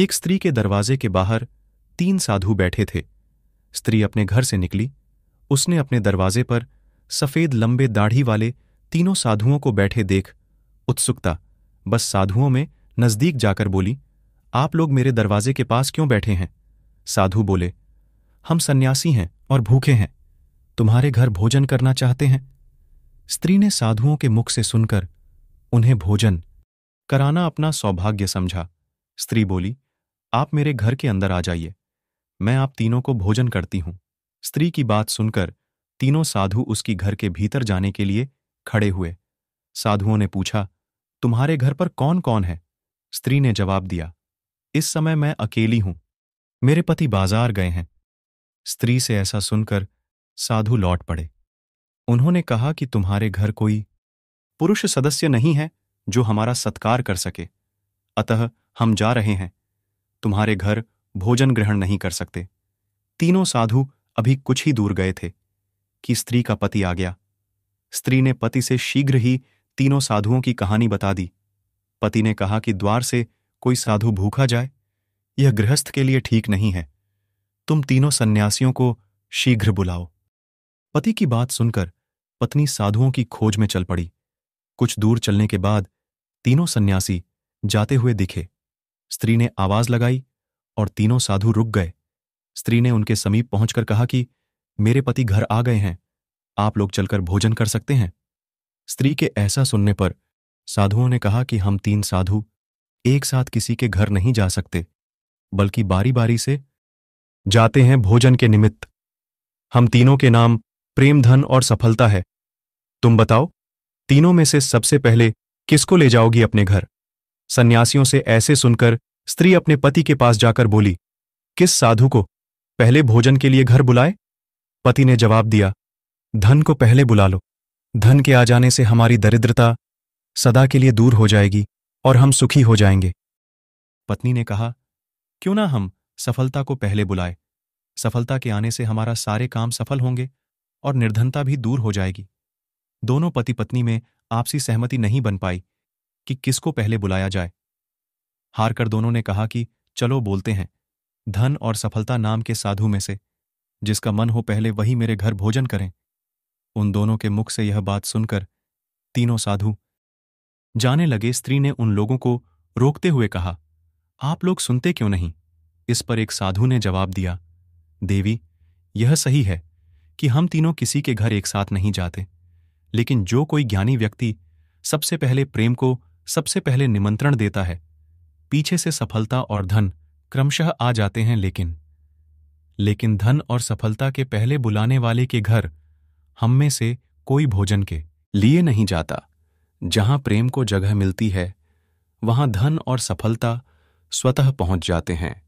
एक स्त्री के दरवाजे के बाहर तीन साधु बैठे थे स्त्री अपने घर से निकली उसने अपने दरवाजे पर सफ़ेद लंबे दाढ़ी वाले तीनों साधुओं को बैठे देख उत्सुकता बस साधुओं में नज़दीक जाकर बोली आप लोग मेरे दरवाजे के पास क्यों बैठे हैं साधु बोले हम सन्यासी हैं और भूखे हैं तुम्हारे घर भोजन करना चाहते हैं स्त्री ने साधुओं के मुख से सुनकर उन्हें भोजन कराना अपना सौभाग्य समझा स्त्री बोली आप मेरे घर के अंदर आ जाइए मैं आप तीनों को भोजन करती हूँ स्त्री की बात सुनकर तीनों साधु उसकी घर के भीतर जाने के लिए खड़े हुए साधुओं ने पूछा तुम्हारे घर पर कौन कौन है स्त्री ने जवाब दिया इस समय मैं अकेली हूं मेरे पति बाजार गए हैं स्त्री से ऐसा सुनकर साधु लौट पड़े उन्होंने कहा कि तुम्हारे घर कोई पुरुष सदस्य नहीं है जो हमारा सत्कार कर सके अतः हम जा रहे हैं तुम्हारे घर भोजन ग्रहण नहीं कर सकते तीनों साधु अभी कुछ ही दूर गए थे कि स्त्री का पति आ गया स्त्री ने पति से शीघ्र ही तीनों साधुओं की कहानी बता दी पति ने कहा कि द्वार से कोई साधु भूखा जाए यह गृहस्थ के लिए ठीक नहीं है तुम तीनों सन्यासियों को शीघ्र बुलाओ पति की बात सुनकर पत्नी साधुओं की खोज में चल पड़ी कुछ दूर चलने के बाद तीनों सन्यासी जाते हुए दिखे स्त्री ने आवाज लगाई और तीनों साधु रुक गए स्त्री ने उनके समीप पहुंचकर कहा कि मेरे पति घर आ गए हैं आप लोग चलकर भोजन कर सकते हैं स्त्री के ऐसा सुनने पर साधुओं ने कहा कि हम तीन साधु एक साथ किसी के घर नहीं जा सकते बल्कि बारी बारी से जाते हैं भोजन के निमित्त हम तीनों के नाम प्रेम धन और सफलता है तुम बताओ तीनों में से सबसे पहले किसको ले जाओगी अपने घर सन्यासियों से ऐसे सुनकर स्त्री अपने पति के पास जाकर बोली किस साधु को पहले भोजन के लिए घर बुलाए पति ने जवाब दिया धन को पहले बुला लो धन के आ जाने से हमारी दरिद्रता सदा के लिए दूर हो जाएगी और हम सुखी हो जाएंगे पत्नी ने कहा क्यों ना हम सफलता को पहले बुलाए सफलता के आने से हमारा सारे काम सफल होंगे और निर्धनता भी दूर हो जाएगी दोनों पति पत्नी में आपसी सहमति नहीं बन पाई कि किसको पहले बुलाया जाए हार कर दोनों ने कहा कि चलो बोलते हैं धन और सफलता नाम के साधु में से जिसका मन हो पहले वही मेरे घर भोजन करें उन दोनों के मुख से यह बात सुनकर तीनों साधु जाने लगे स्त्री ने उन लोगों को रोकते हुए कहा आप लोग सुनते क्यों नहीं इस पर एक साधु ने जवाब दिया देवी यह सही है कि हम तीनों किसी के घर एक साथ नहीं जाते लेकिन जो कोई ज्ञानी व्यक्ति सबसे पहले प्रेम को सबसे पहले निमंत्रण देता है पीछे से सफलता और धन क्रमशः आ जाते हैं लेकिन लेकिन धन और सफलता के पहले बुलाने वाले के घर हम में से कोई भोजन के लिए नहीं जाता जहां प्रेम को जगह मिलती है वहां धन और सफलता स्वतः पहुंच जाते हैं